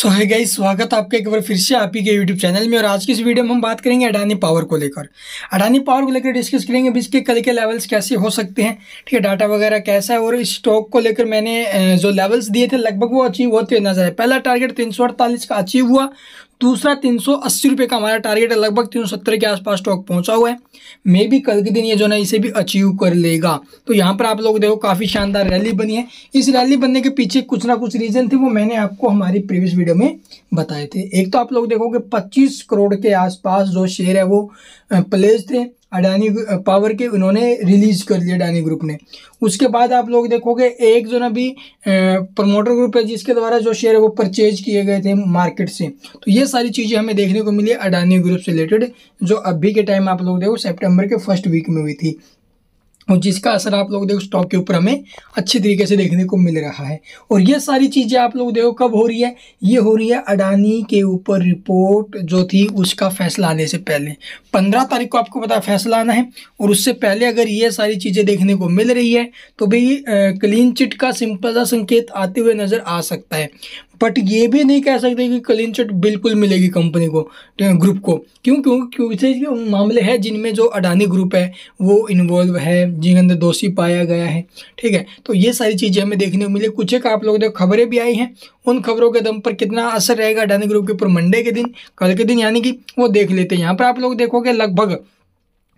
सो है गाई स्वागत आपका एक बार फिर से आप ही के यूट्यूब चैनल में और आज की इस वीडियो में हम बात करेंगे अडानी पावर को लेकर अडानी पावर को लेकर डिस्कस करेंगे अभी इसके कल के लेवल्स कैसे हो सकते हैं ठीक है डाटा वगैरह कैसा है और इस स्टॉक को लेकर मैंने जो लेवल्स दिए थे लगभग वो अचीव होते हुए नजर है पहला टारगेट तीन का अचीव हुआ दूसरा तीन सौ अस्सी रुपये का हमारा टारगेट है लगभग तीन सौ सत्तर के आसपास स्टॉक पहुंचा हुआ है मे भी कल के दिन ये जो ना इसे भी अचीव कर लेगा तो यहाँ पर आप लोग देखो काफ़ी शानदार रैली बनी है इस रैली बनने के पीछे कुछ ना कुछ रीज़न थे वो मैंने आपको हमारी प्रीवियस वीडियो में बताए थे एक तो आप लोग देखोगे पच्चीस करोड़ के आसपास जो शेयर है वो प्लेस थे अडानी पावर के उन्होंने रिलीज कर लिया अडानी ग्रुप ने उसके बाद आप लोग देखोगे एक जो ना भी प्रमोटर ग्रुप है जिसके द्वारा जो शेयर है वो परचेज किए गए थे मार्केट से तो ये सारी चीज़ें हमें देखने को मिली अडानी ग्रुप से रिलेटेड जो अभी के टाइम आप लोग देखो सेप्टेम्बर के फर्स्ट वीक में हुई थी और जिसका असर आप लोग देखो स्टॉक के ऊपर हमें अच्छे तरीके से देखने को मिल रहा है और ये सारी चीज़ें आप लोग देखो कब हो रही है ये हो रही है अडानी के ऊपर रिपोर्ट जो थी उसका फैसला आने से पहले पंद्रह तारीख को आपको पता फैसला आना है और उससे पहले अगर ये सारी चीज़ें देखने को मिल रही है तो भाई क्लीन चिट का सिंपल सा संकेत आते हुए नज़र आ सकता है बट ये भी नहीं कह सकते कि क्लीन चिट बिल्कुल मिलेगी कंपनी को ग्रुप को क्यों क्यों क्यों मामले हैं जिनमें जो अडानी ग्रुप है वो इन्वॉल्व है जिनके अंदर दोषी पाया गया है ठीक है तो ये सारी चीज़ें हमें देखने को मिली कुछ एक आप लोग ने खबरें भी आई हैं उन खबरों के दम पर कितना असर रहेगा अडानी ग्रुप के ऊपर मंडे के दिन कल के दिन यानी कि वो देख लेते हैं यहाँ पर आप लोग देखोगे लगभग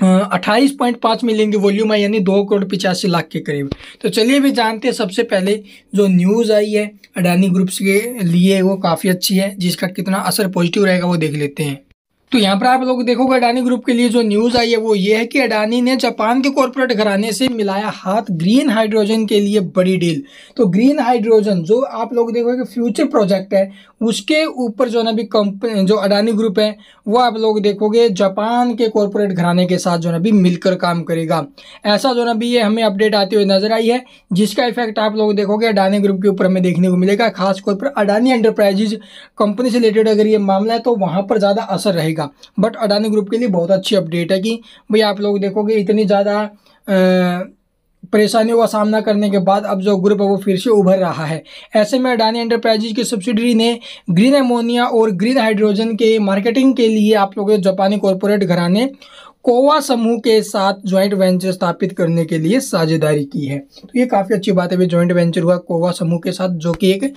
अट्ठाईस पॉइंट पाँच मिलियन की वॉल्यूम है यानी दो करोड़ पिचासी लाख के करीब तो चलिए भी जानते हैं सबसे पहले जो न्यूज़ आई है अडानी ग्रुप्स के लिए वो काफ़ी अच्छी है जिसका कितना असर पॉजिटिव रहेगा वो देख लेते हैं तो यहाँ पर आप लोग देखोगे अडानी ग्रुप के लिए जो न्यूज़ आई है वो ये है कि अडानी ने जापान के कॉरपोरेट घराने से मिलाया हाथ ग्रीन हाइड्रोजन के लिए बड़ी डील तो ग्रीन हाइड्रोजन जो आप लोग देखोगे फ्यूचर प्रोजेक्ट है उसके ऊपर जो ना भी कंपनी जो अडानी ग्रुप है वो आप लोग देखोगे जापान के कॉरपोरेट घराने के साथ जो ना भी मिलकर काम करेगा ऐसा जो ना भी ये हमें अपडेट आती हुई नजर आई है जिसका इफेक्ट आप लोग देखोगे अडानी ग्रुप के ऊपर हमें देखने को मिलेगा खासतौर पर अडानी एंटरप्राइजेज कंपनी से रिलेटेड अगर ये मामला है तो वहाँ पर ज़्यादा असर रहेगा का बट अडानी ग्रुप के लिए बहुत अच्छी अपडेट है कि भाई आप लोग देखोगे इतनी ज़्यादा परेशानियों का सामना करने के बाद अब जो ग्रुप है वो फिर से उभर रहा है ऐसे में अडानी एंटरप्राइजेज की सब्सिडरी ने ग्रीन एमोनिया और ग्रीन हाइड्रोजन के मार्केटिंग के लिए आप लोगों जापानी कॉरपोरेट घराने कोवा समूह के साथ ज्वाइंट वेंचर स्थापित करने के लिए साझेदारी की है तो ये काफ़ी अच्छी बात है भाई ज्वाइंट वेंचर हुआ कोवा समूह के साथ जो कि एक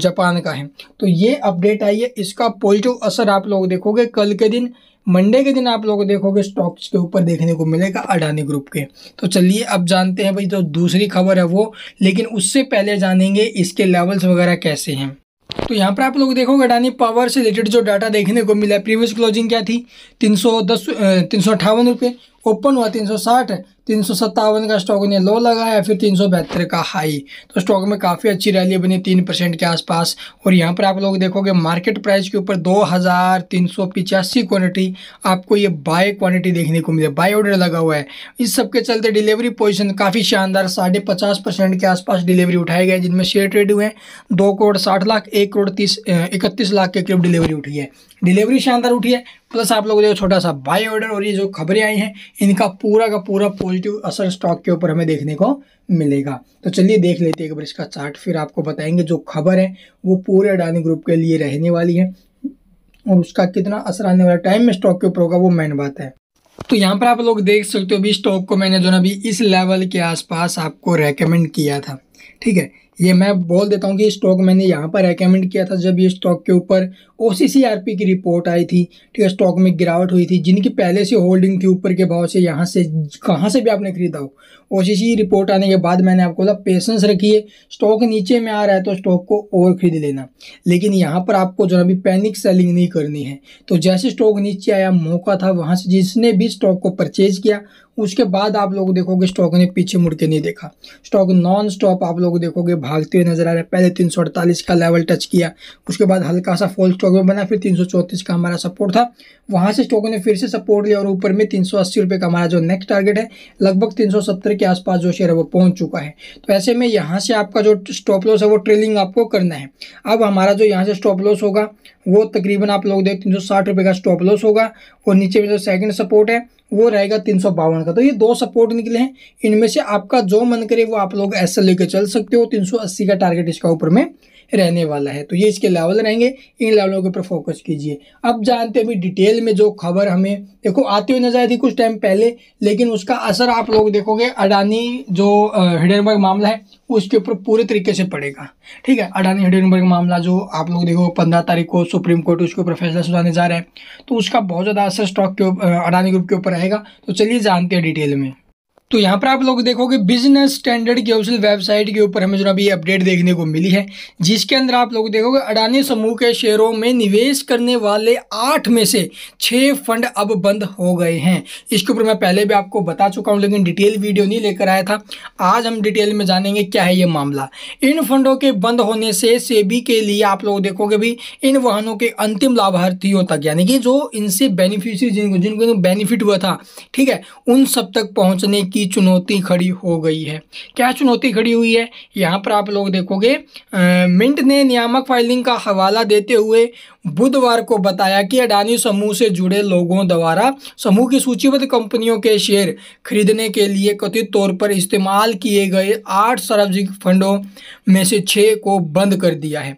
जापान का है तो ये अपडेट आई है इसका पॉजिटिव असर आप लोग देखोगे कल के दिन मंडे के दिन आप लोग देखोगे स्टॉक्स के ऊपर देखने को मिलेगा अडानी ग्रुप के तो चलिए अब जानते हैं भाई जो दूसरी खबर है वो लेकिन उससे पहले जानेंगे इसके लेवल्स वगैरह कैसे हैं तो यहाँ पर आप लोग देखोगे अडानी पावर से रिलेटेड जो डाटा देखने को मिला प्रीवियस क्लोजिंग क्या थी तीन सौ दस तीन सौ अट्ठावन रुपये ओपन हुआ तीन सौ साठ तीन सौ सत्तावन का स्टॉक ने लो लगाया फिर तीन सौ बहत्तर का हाई तो स्टॉक में काफ़ी अच्छी रैली बनी तीन परसेंट के आसपास और यहाँ पर आप लोग देखोगे मार्केट प्राइस के ऊपर दो हज़ार तीन सौ पिचासी क्वान्टिटी आपको ये बाय क्वांटिटी देखने को मिले बाय ऑर्डर लगा हुआ है इस सब के चलते डिलीवरी पोजिशन काफ़ी शानदार साढ़े पचास परसेंट के आसपास डिलीवरी उठाए गए जिनमें शेयर ट्रेड हुए हैं दो करोड़ साठ लाख एक करोड़ तीस इकतीस लाख के करीब डिलीवरी उठी है डिलीवरी शानदार उठी है प्लस आप लोगों को छोटा सा बाय ऑर्डर और ये जो खबरें आई हैं इनका पूरा का पूरा पॉजिटिव असर स्टॉक के ऊपर हमें देखने को मिलेगा तो चलिए देख लेते हैं एक बार इसका चार्ट फिर आपको बताएंगे जो खबर है वो पूरे अडानी ग्रुप के लिए रहने वाली है और उसका कितना असर आने वाला टाइम में स्टॉक के ऊपर होगा वो मेन बात है तो यहाँ पर आप लोग देख सकते हो भी स्टॉक को मैंने जो ना अभी इस लेवल के आसपास आपको रेकमेंड किया था ठीक है ये मैं बोल देता हूँ कि स्टॉक मैंने यहाँ पर रेकमेंड किया था जब ये स्टॉक के ऊपर ओ की रिपोर्ट आई थी ठीक है स्टॉक में गिरावट हुई थी जिनकी पहले से होल्डिंग थी ऊपर के भाव से यहाँ से कहाँ से भी आपने खरीदा हो ओ रिपोर्ट आने के बाद मैंने आपको बोला पेशेंस रखिए स्टॉक नीचे में आ रहा है तो स्टॉक को और खरीद लेना लेकिन यहाँ पर आपको जो अभी पैनिक सेलिंग नहीं करनी है तो जैसे स्टॉक नीचे आया मौका था वहाँ से जिसने भी स्टॉक को परचेज किया उसके बाद आप लोग देखोगे स्टॉक ने पीछे मुड़ के नहीं देखा स्टॉक नॉन स्टॉप आप लोग देखोगे भागते हुए नजर आ रहे हैं पहले तीन का लेवल टच किया उसके बाद हल्का सा फॉल स्टॉक लो बना फिर तीन का हमारा सपोर्ट था वहाँ से स्टॉक ने फिर से सपोर्ट लिया और ऊपर में तीन सौ का हमारा जो नेक्स्ट टारगेट है लगभग तीन के आसपास जो शेयर है वो पहुँच चुका है तो ऐसे में यहाँ से आपका जो स्टॉप लॉस है वो ट्रेलिंग आपको करना है अब हमारा जो यहाँ से स्टॉप लॉस होगा वो तकरीबन आप लोग देख तीन सौ का स्टॉप लॉस होगा और नीचे में जो सेकंड सपोर्ट है वो रहेगा तीन सौ बावन का तो ये दो सपोर्ट निकले हैं इनमें से आपका जो मन करे वो आप लोग ऐसा लेके चल सकते हो तीन सौ अस्सी का टारगेट इसका ऊपर में रहने वाला है तो ये इसके लेवल रहेंगे इन लेवलों के ऊपर फोकस कीजिए अब जानते हैं अभी डिटेल में जो खबर हमें देखो आती हुई नजर आई थी कुछ टाइम पहले लेकिन उसका असर आप लोग देखोगे अडानी जो हिडनबर्ग मामला है उसके ऊपर पूरे तरीके से पड़ेगा ठीक है अडानी हिडनबर्ग मामला जो आप लोग देखो पंद्रह तारीख को सुप्रीम कोर्ट उसके ऊपर फैसला सुनाने जा रहा है तो उसका बहुत ज़्यादा असर स्टॉक के अडानी ग्रुप के ऊपर रहेगा तो चलिए जानते हैं डिटेल में तो यहाँ पर आप लोग देखोगे बिजनेस स्टैंडर्ड की ऑफिशियल वेबसाइट के ऊपर हमें जनाब ये अपडेट देखने को मिली है जिसके अंदर आप लोग देखोगे अडानी समूह के शेयरों में निवेश करने वाले आठ में से छः फंड अब बंद हो गए हैं इसके ऊपर मैं पहले भी आपको बता चुका हूँ लेकिन डिटेल वीडियो नहीं लेकर आया था आज हम डिटेल में जानेंगे क्या है ये मामला इन फंडों के बंद होने से सेबी के लिए आप लोग देखोगे भी इन वाहनों के अंतिम लाभार्थियों तक यानी कि जो इनसे बेनिफिशरी जिनको जिनको बेनिफिट हुआ था ठीक है उन सब तक पहुँचने की की चुनौती खड़ी हो गई है क्या चुनौती खड़ी हुई है यहाँ पर आप लोग देखोगे मिंट ने नियामक फाइलिंग का हवाला देते हुए बुधवार को बताया कि अडानी समूह से जुड़े लोगों द्वारा समूह की सूचीबद्ध कंपनियों के शेयर खरीदने के लिए कथित तौर पर इस्तेमाल किए गए आठ सार्वजनिक फंडों में से छः को बंद कर दिया है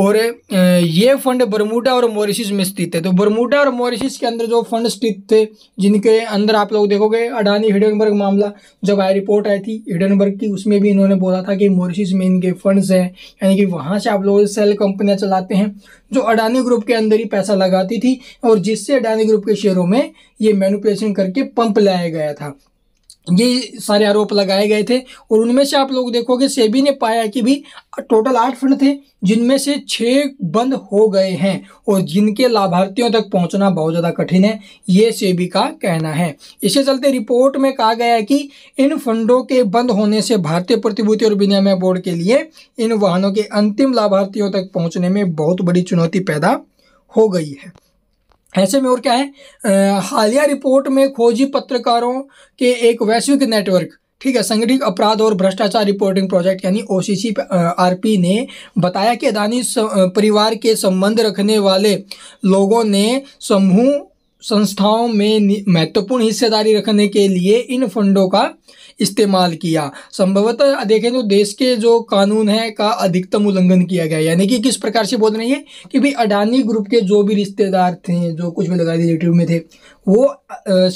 और ये फंड बरमूडा और मॉरिशस में स्थित है तो बरमूडा और मॉरिशस के अंदर जो फंड स्थित थे जिनके अंदर आप लोग देखोगे अडानी हिडनबर्ग मामला जब आई रिपोर्ट आई थी हिडनबर्ग की उसमें भी इन्होंने बोला था कि मॉरिशस में इनके फंड्स हैं यानी कि वहाँ से आप लोग सेल कंपनियाँ चलाते हैं जो अडानी अडानी ग्रुप के अंदर ही पैसा लगाती थी और जिससे अडानी ग्रुप के शेयरों में ये मैनुपलेशन करके पंप लाया गया था ये सारे आरोप लगाए गए थे और उनमें से आप लोग देखोगे सेबी ने पाया कि भी टोटल आठ फंड थे जिनमें से छः बंद हो गए हैं और जिनके लाभार्थियों तक पहुंचना बहुत ज़्यादा कठिन है ये सेबी का कहना है इसके चलते रिपोर्ट में कहा गया है कि इन फंडों के बंद होने से भारतीय प्रतिभूति और विनिमय बोर्ड के लिए इन वाहनों के अंतिम लाभार्थियों तक पहुँचने में बहुत बड़ी चुनौती पैदा हो गई है ऐसे में और क्या है हालिया रिपोर्ट में खोजी पत्रकारों के एक वैश्विक नेटवर्क ठीक है संगठित अपराध और भ्रष्टाचार रिपोर्टिंग प्रोजेक्ट यानी ओ सी आरपी ने बताया कि अदानी परिवार के संबंध रखने वाले लोगों ने समूह संस्थाओं में महत्वपूर्ण हिस्सेदारी रखने के लिए इन फंडों का इस्तेमाल किया संभवतः देखें तो देश के जो कानून है का अधिकतम उल्लंघन किया गया यानी कि किस प्रकार से बोल रही है कि भाई अडानी ग्रुप के जो भी रिश्तेदार थे जो कुछ भी लगा रिलेटिव में थे वो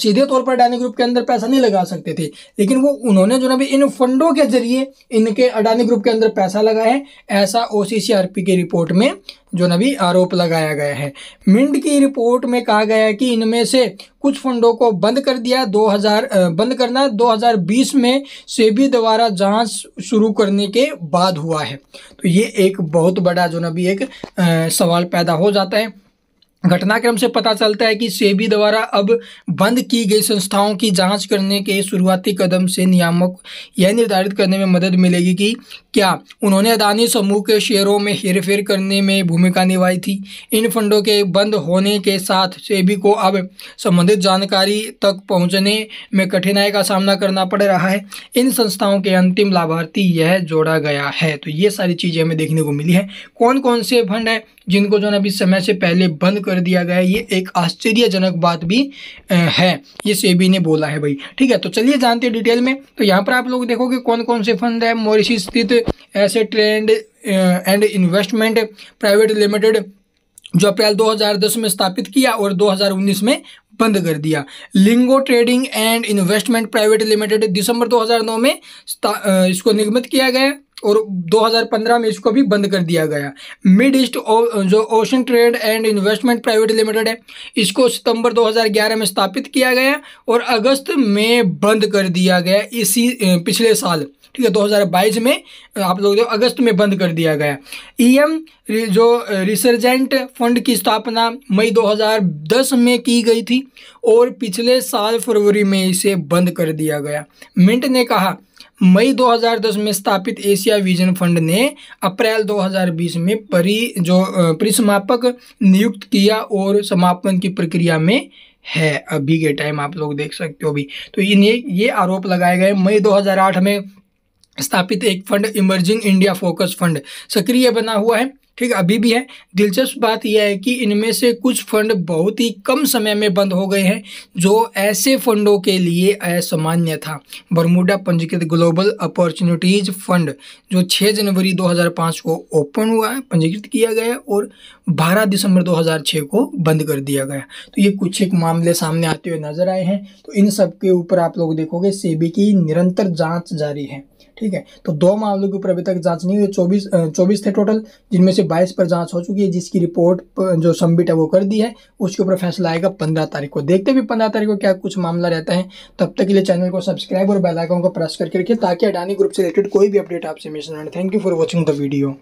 सीधे तौर पर अडानी ग्रुप के अंदर पैसा नहीं लगा सकते थे लेकिन वो उन्होंने जो ना भी इन फंडों के जरिए इनके अडानी ग्रुप के अंदर पैसा लगा है ऐसा ओ के रिपोर्ट में जो ना भी आरोप लगाया गया है मिंड की रिपोर्ट में कहा गया है कि इनमें से कुछ फंडों को बंद कर दिया 2000 बंद करना 2020 में सेबी द्वारा जांच शुरू करने के बाद हुआ है तो ये एक बहुत बड़ा जो ना भी एक आ, सवाल पैदा हो जाता है घटनाक्रम से पता चलता है कि सेबी द्वारा अब बंद की गई संस्थाओं की जांच करने के शुरुआती कदम से नियामक यह निर्धारित करने में मदद मिलेगी कि क्या उन्होंने अदानी समूह के शेयरों में हेरफेर करने में भूमिका निभाई थी इन फंडों के बंद होने के साथ सेबी को अब संबंधित जानकारी तक पहुँचने में कठिनाई का सामना करना पड़ रहा है इन संस्थाओं के अंतिम लाभार्थी यह जोड़ा गया है तो ये सारी चीज़ें हमें देखने को मिली है कौन कौन से फंड हैं जिनको जो है अभी समय से पहले बंद कर कर दिया गया है ये एक आश्चर्यजनक बात भी है ये सेबी ने बोला है भाई ठीक है तो चलिए जानते हैं डिटेल में तो यहाँ पर आप लोग देखोगे कौन कौन से फंड है मोरिशी स्थित ऐसे trend and investment private limited जो अप्रैल 2010 में स्थापित किया और 2019 में बंद कर दिया Lingo trading and investment private limited दिसंबर 2009 में इसको निगमित किया गया और 2015 में इसको भी बंद कर दिया गया मिड ईस्ट जो ocean trade and investment private limited है इसको सितंबर 2011 में स्थापित किया गया और अगस्त में बंद कर दिया गया इसी पिछले साल ठीक है 2022 में आप लोग अगस्त में बंद कर दिया गया ई e एम जो रिसर्जेंट फंड की स्थापना मई 2010 में की गई थी और पिछले साल फरवरी में इसे बंद कर दिया गया मिंट ने कहा मई 2010 में स्थापित एशिया विजन फंड ने अप्रैल 2020 में परी जो परिसमापक नियुक्त किया और समापन की प्रक्रिया में है अभी के टाइम आप लोग देख सकते हो भी तो इन्हें ये आरोप लगाए गए मई 2008 में स्थापित एक fund emerging India focus fund सक्रिय बना हुआ है ठीक अभी भी है दिलचस्प बात यह है कि इनमें से कुछ फंड बहुत ही कम समय में बंद हो गए हैं जो ऐसे फंडों के लिए असामान्य था बरमुडा पंजीकृत ग्लोबल अपॉर्चुनिटीज़ फंड जो 6 जनवरी 2005 को ओपन हुआ है पंजीकृत किया गया और 12 दिसंबर 2006 को बंद कर दिया गया तो ये कुछ एक मामले सामने आते हुए नजर आए हैं तो इन सब के ऊपर आप लोग देखोगे सेबी की निरंतर जाँच जारी है ठीक है तो दो मामलों के ऊपर अभी तक जांच नहीं हुई चौबीस चौबीस थे टोटल जिनमें से बाईस पर जांच हो चुकी है जिसकी रिपोर्ट जो सबमिट है वो कर दी है उसके ऊपर फैसला आएगा पंद्रह तारीख को देखते भी पंद्रह तारीख को क्या कुछ मामला रहता है तब तक के लिए चैनल को सब्सक्राइब और बेलाइकॉन को प्रेस करके रखिए ताकि अडानी ग्रुप से रिलेटेड कोई भी अपडेट आपसे मिस ना thank you for watching the video